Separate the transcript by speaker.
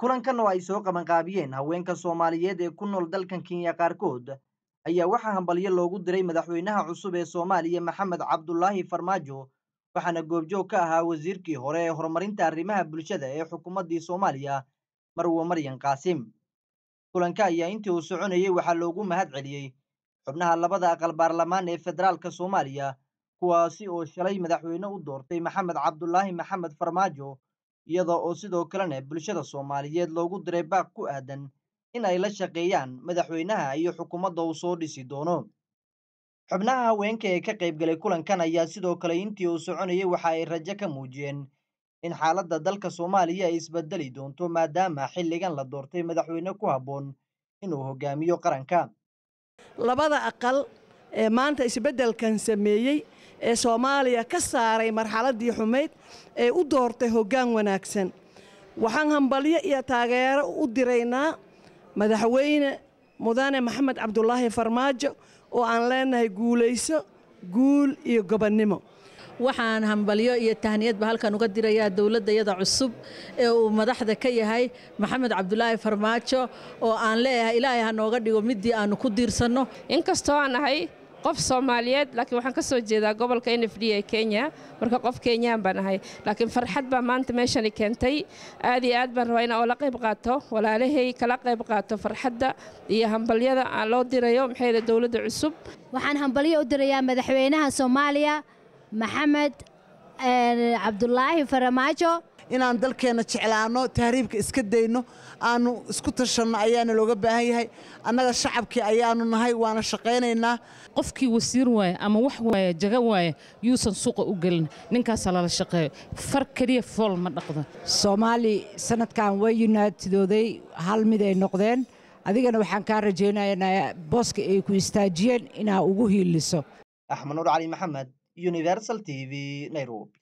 Speaker 1: kulankanoo ay soo qabanqaabiyeen haweenka soomaaliyeed ee ku nool dalkan kenya qaarkood ayaa waxaa hambalyo loogu diray madaxweynaha cusub ee soomaaliya maxamed cabdulaahi farmaajo waxaana goobjoog ka ahaa wasiirkii hore ee horumarinta arrimaha bulshada ee xukuumaddii soomaaliya marwo maryan qaasim kulanka ayaa intii uu soconayey waxaa loogu mahad celiyey xubnaha labada aqal baarlamaan ee federaalka soomaaliya kuwaasi oo shalay madaxweyne u doortay maxamed cabdulaahi maxamed farmaajo iyada oo sidoo kalena bulshada soomaaliyeed loogu diray baaq ku aadan in ay la shaqeeyaan madaxweynaha iyo xukuumadda uu soo dhisi doono xubnaha haweenka ee ka qayb galay kulankan ayaa sidoo kale intii uu soconayay waxa ay rajo ka muujiyeen in xaaladda dalka soomaaliya ay isbedeli doonto maadaama xilligan la doortay madaxweyne ku habboon inuu hogaamiyo qaranka labada aqal ee maanta isbeddelkan sameeyey ee soomaaliya ka
Speaker 2: saaray marxaladii xumayd ee u doortay hoggaan wanaagsan waxaan hambalyo iyo taageero u diraynaa madaxweyne mudane maxamed cabdulaahi farmaajo oo aan leenahay guulayso guul iyo gobonnimo waxaan hambalyo iyo tahniyadba halkan uga dirayaa yada cusub ee uu madaxda ka yahay maxamed cabdulaahi farmaajo oo aan leeyahay ilaahay ha nooga dhigo middii aannu ku diirsanno inkastoo aan ahay qof soomaaliyeed laakiin waxaan ka soo jeedaa gobolka n f d ee kenya marka qof kenyaan baan ahay laakiin farxad baa maanta meeshani keentay aad iyo aad baan rabaa in oo la qayb qaato walaalahay kala qayb qaato farxadda iyo hambalyada aan loo dirayo maxayda dowladda cusub waxaan hambalyo u dirayaa madaxweynaha soomaaliya maxamed eh, cabdulaahi faramaajo inaan dalkeenna jeclaanno tahriibka iska dayno aanu isku tashanno ayaana looga baahan yahay annaga shacabkii ayaanu nahay waana shaqaynaynaa qofkii wasiir waaya ama wax waaya jaga waaya yuusan suuqa u gelin ninkaasaa lala shaqeeyo far keliya fool ma dhaqdo soomaali sanadkan way yunaatidooday hal mid ay noqdeen adigana waxaan kaa rajaynaynaa booska ay
Speaker 1: ku istaajiyeen inaa ugu hiiliso axmed nur cali maxamed universal t v nairobi